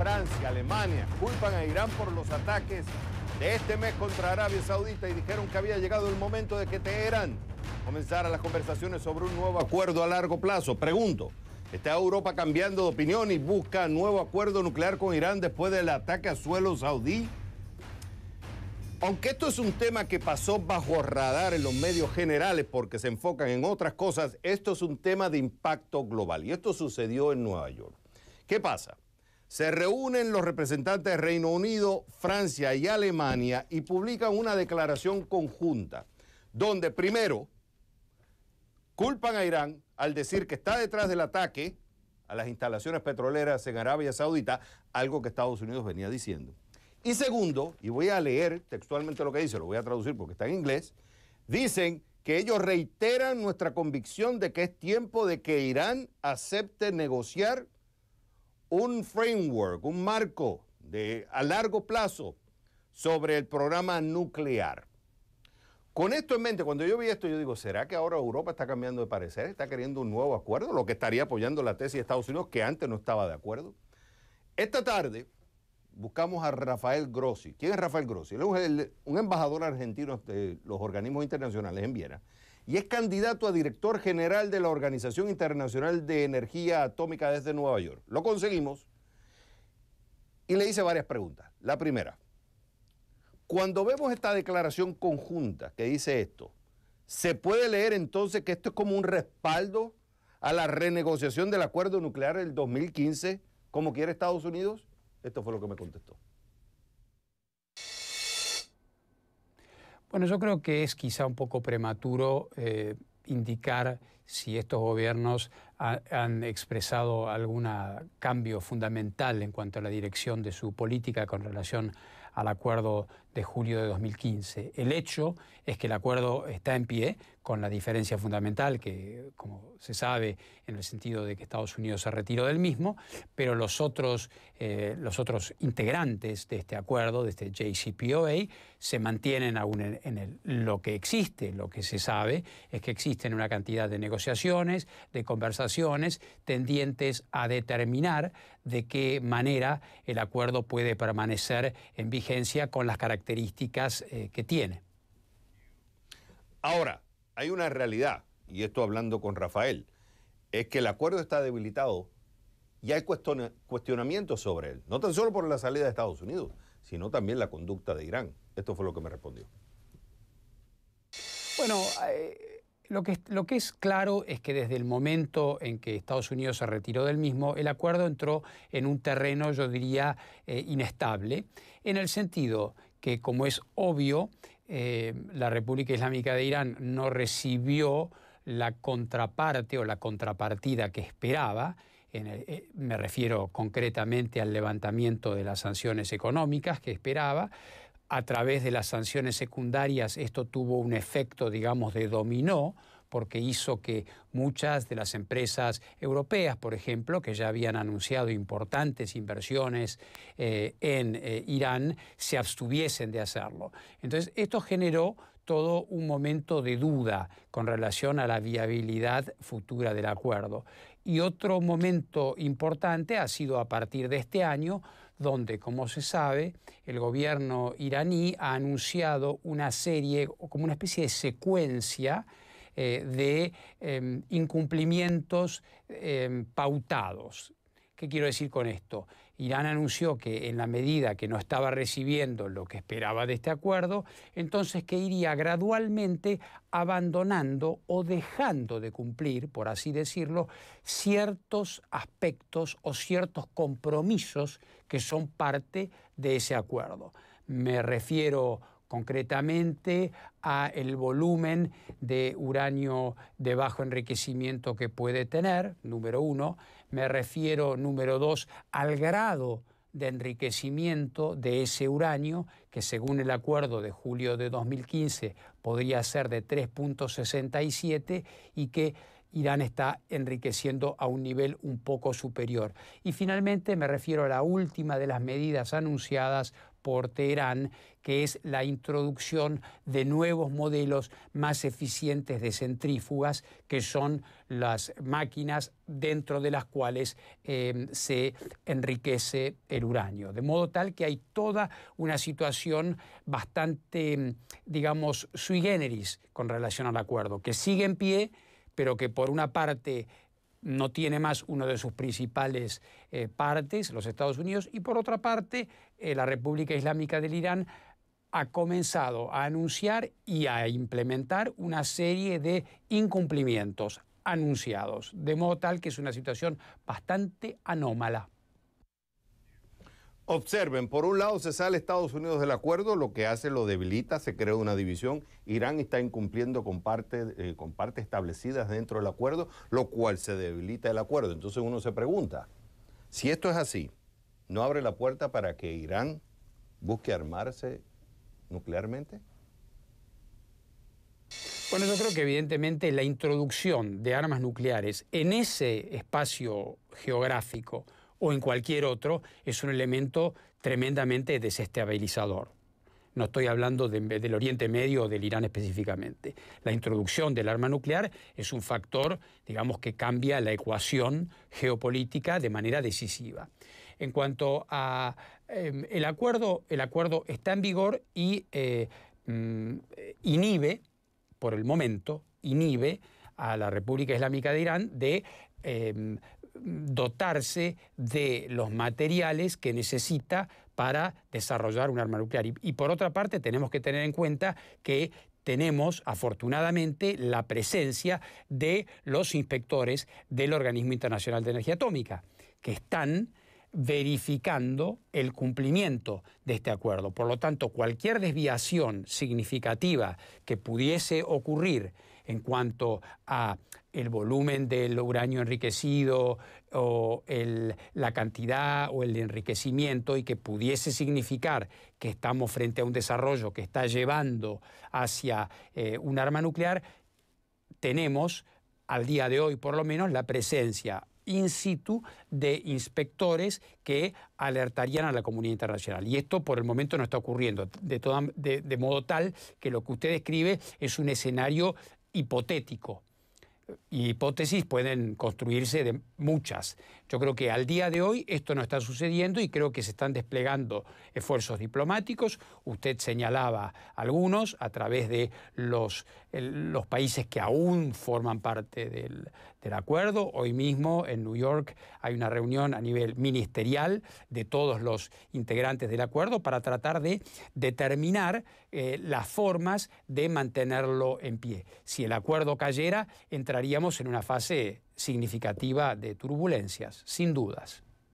Francia, Alemania, culpan a Irán por los ataques de este mes contra Arabia Saudita y dijeron que había llegado el momento de que Teherán comenzara las conversaciones sobre un nuevo acuerdo a largo plazo. Pregunto, ¿está Europa cambiando de opinión y busca nuevo acuerdo nuclear con Irán después del ataque a suelo saudí? Aunque esto es un tema que pasó bajo radar en los medios generales porque se enfocan en otras cosas, esto es un tema de impacto global y esto sucedió en Nueva York. ¿Qué pasa? se reúnen los representantes de Reino Unido, Francia y Alemania y publican una declaración conjunta, donde primero culpan a Irán al decir que está detrás del ataque a las instalaciones petroleras en Arabia Saudita, algo que Estados Unidos venía diciendo. Y segundo, y voy a leer textualmente lo que dice, lo voy a traducir porque está en inglés, dicen que ellos reiteran nuestra convicción de que es tiempo de que Irán acepte negociar un framework, un marco de, a largo plazo sobre el programa nuclear. Con esto en mente, cuando yo vi esto, yo digo, ¿será que ahora Europa está cambiando de parecer? ¿Está queriendo un nuevo acuerdo? Lo que estaría apoyando la tesis de Estados Unidos, que antes no estaba de acuerdo. Esta tarde buscamos a Rafael Grossi. ¿Quién es Rafael Grossi? Él es un embajador argentino de los organismos internacionales en Viena y es candidato a director general de la Organización Internacional de Energía Atómica desde Nueva York. Lo conseguimos y le hice varias preguntas. La primera, cuando vemos esta declaración conjunta que dice esto, ¿se puede leer entonces que esto es como un respaldo a la renegociación del acuerdo nuclear del 2015 como quiere Estados Unidos? Esto fue lo que me contestó. Bueno, yo creo que es quizá un poco prematuro eh, indicar si estos gobiernos han expresado algún cambio fundamental en cuanto a la dirección de su política con relación al acuerdo de julio de 2015. El hecho es que el acuerdo está en pie, con la diferencia fundamental que, como se sabe, en el sentido de que Estados Unidos se retiró del mismo, pero los otros, eh, los otros integrantes de este acuerdo, de este JCPOA, se mantienen aún en, en el, lo que existe, lo que se sabe, es que existen una cantidad de negociaciones, de conversaciones, tendientes a determinar de qué manera el acuerdo puede permanecer en vigencia con las características características eh, que tiene. Ahora, hay una realidad, y esto hablando con Rafael, es que el acuerdo está debilitado y hay cuestionamientos sobre él, no tan solo por la salida de Estados Unidos, sino también la conducta de Irán. Esto fue lo que me respondió. Bueno, eh, lo, que, es claro es que desde el momento en que Estados Unidos se retiró del mismo, el acuerdo entró en un terreno, yo diría, eh, inestable, en el sentido que como es obvio, eh, la República Islámica de Irán no recibió la contraparte o la contrapartida que esperaba, eh, me refiero concretamente al levantamiento de las sanciones económicas que esperaba, a través de las sanciones secundarias esto tuvo un efecto, digamos, de dominó, porque hizo que muchas de las empresas europeas, por ejemplo, que ya habían anunciado importantes inversiones eh, en eh, Irán, se abstuviesen de hacerlo. Entonces, esto generó todo un momento de duda con relación a la viabilidad futura del acuerdo. Y otro momento importante ha sido a partir de este año, donde, como se sabe, el gobierno iraní ha anunciado una serie, como una especie de secuencia, eh, de em, incumplimientos em, pautados. ¿Qué quiero decir con esto? Irán anunció que en la medida que no estaba recibiendo lo que esperaba de este acuerdo, entonces que iría gradualmente abandonando o dejando de cumplir, por así decirlo, ciertos aspectos o ciertos compromisos que son parte de ese acuerdo. Me refiero concretamente a el volumen de uranio de bajo enriquecimiento que puede tener, número uno. Me refiero, número dos, al grado de enriquecimiento de ese uranio, que según el acuerdo de julio de 2015 podría ser de 3.67 y que Irán está enriqueciendo a un nivel un poco superior. Y finalmente me refiero a la última de las medidas anunciadas por Teherán, que es la introducción de nuevos modelos más eficientes de centrífugas, que son las máquinas dentro de las cuales em, se enriquece el uranio. De modo tal que hay toda una situación bastante, em, digamos, sui generis con relación al acuerdo, que sigue en pie, pero que por una parte no tiene más uno de sus principales eh, partes, los Estados Unidos, y por otra parte, eh, la República Islámica del Irán ha comenzado a anunciar y a implementar una serie de incumplimientos anunciados, de modo tal que es una situación bastante anómala. Observen, por un lado se sale Estados Unidos del acuerdo, lo que hace lo debilita, se crea una división. Irán está incumpliendo eh, con, partes establecidas dentro del acuerdo, lo cual se debilita el acuerdo. Entonces uno se pregunta, si esto es así, ¿no abre la puerta para que Irán busque armarse nuclearmente? Bueno, yo creo que evidentemente la introducción de armas nucleares en ese espacio geográfico, o en cualquier otro, es un elemento tremendamente desestabilizador. No estoy hablando del Oriente Medio o del Irán específicamente. La introducción del arma nuclear es un factor, digamos, que cambia la ecuación geopolítica de manera decisiva. En cuanto a em, el acuerdo, el acuerdo está en vigor y eh, mm, inhibe, por el momento, inhibe a la República Islámica de Irán de em, dotarse de los materiales que necesita para desarrollar un arma nuclear. Y, por otra parte, tenemos que tener en cuenta que tenemos afortunadamente la presencia de los inspectores del Organismo Internacional de Energía Atómica, que están verificando el cumplimiento de este acuerdo. Por lo tanto, cualquier desviación significativa que pudiese ocurrir en cuanto a el volumen del uranio enriquecido o la cantidad o el enriquecimiento y que pudiese significar que estamos frente a un desarrollo que está llevando hacia eh, un arma nuclear, tenemos al día de hoy por lo menos la presencia in situ de inspectores que alertarían a la comunidad internacional. Y esto por el momento no está ocurriendo, de, de modo tal que lo que usted describe es un escenario hipotético. Y hipótesis pueden construirse de muchas. Yo creo que al día de hoy esto no está sucediendo y creo que se están desplegando esfuerzos diplomáticos. Usted señalaba algunos a través de los los países que aún forman parte del, acuerdo. Hoy mismo en New York hay una reunión a nivel ministerial de todos los integrantes del acuerdo para tratar de determinar eh, las formas de mantenerlo en pie. Si el acuerdo cayera, entraríamos en una fase significativa de turbulencias, sin dudas.